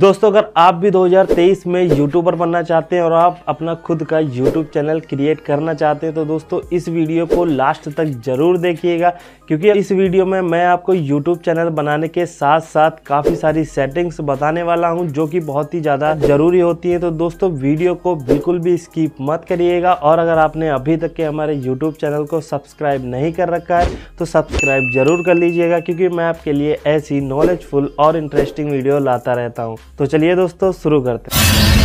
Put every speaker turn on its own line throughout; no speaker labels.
दोस्तों अगर आप भी 2023 में यूट्यूबर बनना चाहते हैं और आप अपना खुद का यूट्यूब चैनल क्रिएट करना चाहते हैं तो दोस्तों इस वीडियो को लास्ट तक ज़रूर देखिएगा क्योंकि इस वीडियो में मैं आपको यूट्यूब चैनल बनाने के साथ साथ काफ़ी सारी सेटिंग्स बताने वाला हूं जो कि बहुत ही ज़्यादा ज़रूरी होती है तो दोस्तों वीडियो को बिल्कुल भी स्कीप मत करिएगा और अगर आपने अभी तक के हमारे यूट्यूब चैनल को सब्सक्राइब नहीं कर रखा है तो सब्सक्राइब ज़रूर कर लीजिएगा क्योंकि मैं आपके लिए ऐसी नॉलेजफुल और इंटरेस्टिंग वीडियो लाता रहता हूँ तो चलिए दोस्तों शुरू करते हैं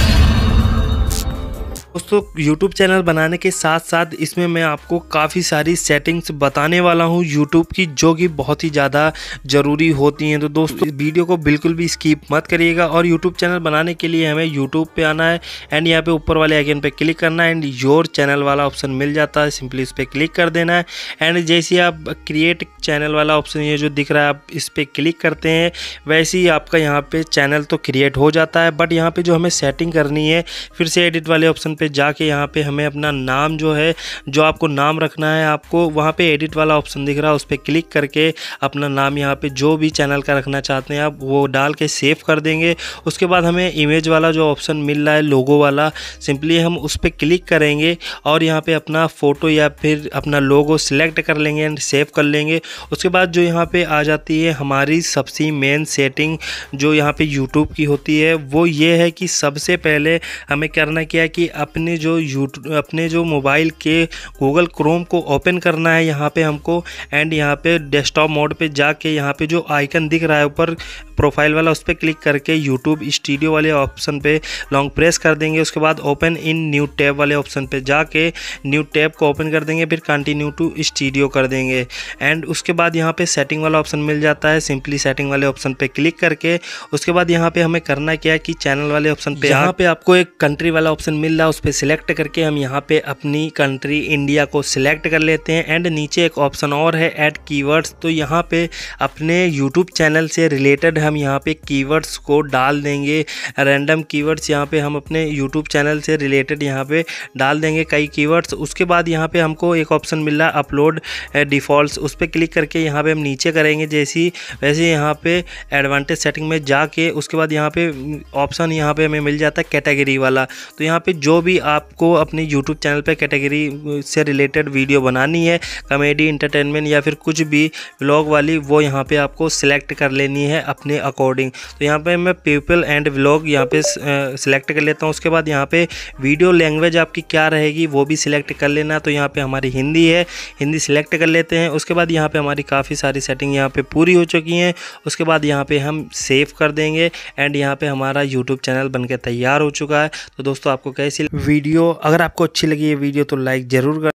दोस्तों YouTube चैनल बनाने के साथ साथ इसमें मैं आपको काफ़ी सारी सेटिंग्स बताने वाला हूँ YouTube की जो कि बहुत ही ज़्यादा ज़रूरी होती हैं तो दोस्तों वीडियो को बिल्कुल भी स्किप मत करिएगा और YouTube चैनल बनाने के लिए हमें YouTube पे आना है एंड यहाँ पे ऊपर वाले आइकन पे क्लिक करना है एंड योर चैनल वाला ऑप्शन मिल जाता है सिंपली इस पर क्लिक कर देना है एंड जैसे आप क्रिएट चैनल वाला ऑप्शन ये जो दिख रहा है आप इस पर क्लिक करते हैं वैसे ही आपका यहाँ पर चैनल तो क्रिएट हो जाता है बट यहाँ पर जो हमें सेटिंग करनी है फिर से एडिट वाले ऑप्शन पे जाके यहाँ पे हमें अपना नाम जो है जो आपको नाम रखना है आपको वहाँ पे एडिट वाला ऑप्शन दिख रहा है उस पर क्लिक करके अपना नाम यहाँ पे जो भी चैनल का रखना चाहते हैं आप वो डाल के सेव कर देंगे उसके बाद हमें इमेज वाला जो ऑप्शन मिल रहा है लोगो वाला सिंपली हम उस पर क्लिक करेंगे और यहाँ पर अपना फ़ोटो या फिर अपना लोगो सिलेक्ट कर लेंगे एंड सेव कर लेंगे उसके बाद जो यहाँ पर आ जाती है हमारी सबसे मेन सेटिंग जो यहाँ पर यूट्यूब की होती है वो ये है कि सबसे पहले हमें करना क्या है कि अब अपने जो यूट अपने जो मोबाइल के गूगल क्रोम को ओपन करना है यहाँ पे हमको एंड यहाँ पे डेस्कटॉप मोड पे जाके यहाँ पे जो आइकन दिख रहा है ऊपर प्रोफाइल वाला उस पर क्लिक करके यूट्यूब स्टूडियो वाले ऑप्शन पे लॉन्ग प्रेस कर देंगे उसके बाद ओपन इन न्यू टैब वाले ऑप्शन पे जाके न्यू टैब को ओपन कर देंगे फिर कंटिन्यू टू स्टूडियो कर देंगे एंड उसके बाद यहाँ पे सेटिंग वाला ऑप्शन मिल जाता है सिंपली सेटिंग वाले ऑप्शन पे क्लिक करके उसके बाद यहाँ पे हमें करना क्या है कि चैनल वाले ऑप्शन पे यहाँ पे आपको एक कंट्री वाला ऑप्शन मिल रहा है उस पे सिलेक्ट करके हम यहाँ पे अपनी कंट्री इंडिया को सिलेक्ट कर लेते हैं एंड नीचे एक ऑप्शन और है ऐड कीवर्ड्स तो यहाँ पे अपने यूट्यूब चैनल से रिलेटेड हम यहाँ पे कीवर्ड्स को डाल देंगे रैंडम कीवर्ड्स यहाँ पे हम अपने यूट्यूब चैनल से रिलेटेड यहाँ पे डाल देंगे कई कीवर्ड्स उसके बाद यहाँ पर हमको एक ऑप्शन मिल रहा अपलोड डिफ़ॉल्ट उस पर क्लिक करके यहाँ पर हम नीचे करेंगे जैसी वैसे यहाँ पर एडवांटेज सेटिंग में जाके उसके बाद यहाँ पर ऑप्शन यहाँ पर हमें मिल जाता है कैटेगरी वाला तो यहाँ पर जो भी भी आपको अपने यूट्यूब चैनल पर कैटेगरी से रिलेटेड वीडियो बनानी है कॉमेडी इंटरटेनमेंट या फिर कुछ भी व्लॉग वाली वो यहाँ पे आपको सिलेक्ट कर लेनी है अपने अकॉर्डिंग तो यहाँ पे मैं पीपल एंड व्लॉग यहाँ पे सिलेक्ट कर लेता हूँ उसके बाद यहाँ पे वीडियो लैंग्वेज आपकी क्या रहेगी वो भी सिलेक्ट कर लेना तो यहाँ पे हमारी हिंदी है हिंदी सिलेक्ट कर लेते हैं उसके बाद यहाँ पर हमारी काफ़ी सारी सेटिंग यहाँ पर पूरी हो चुकी हैं उसके बाद यहाँ पे हम सेव कर देंगे एंड यहाँ पर हमारा यूट्यूब चैनल बनकर तैयार हो चुका है तो दोस्तों आपको कैसी वीडियो अगर आपको अच्छी लगी ये वीडियो तो लाइक ज़रूर कर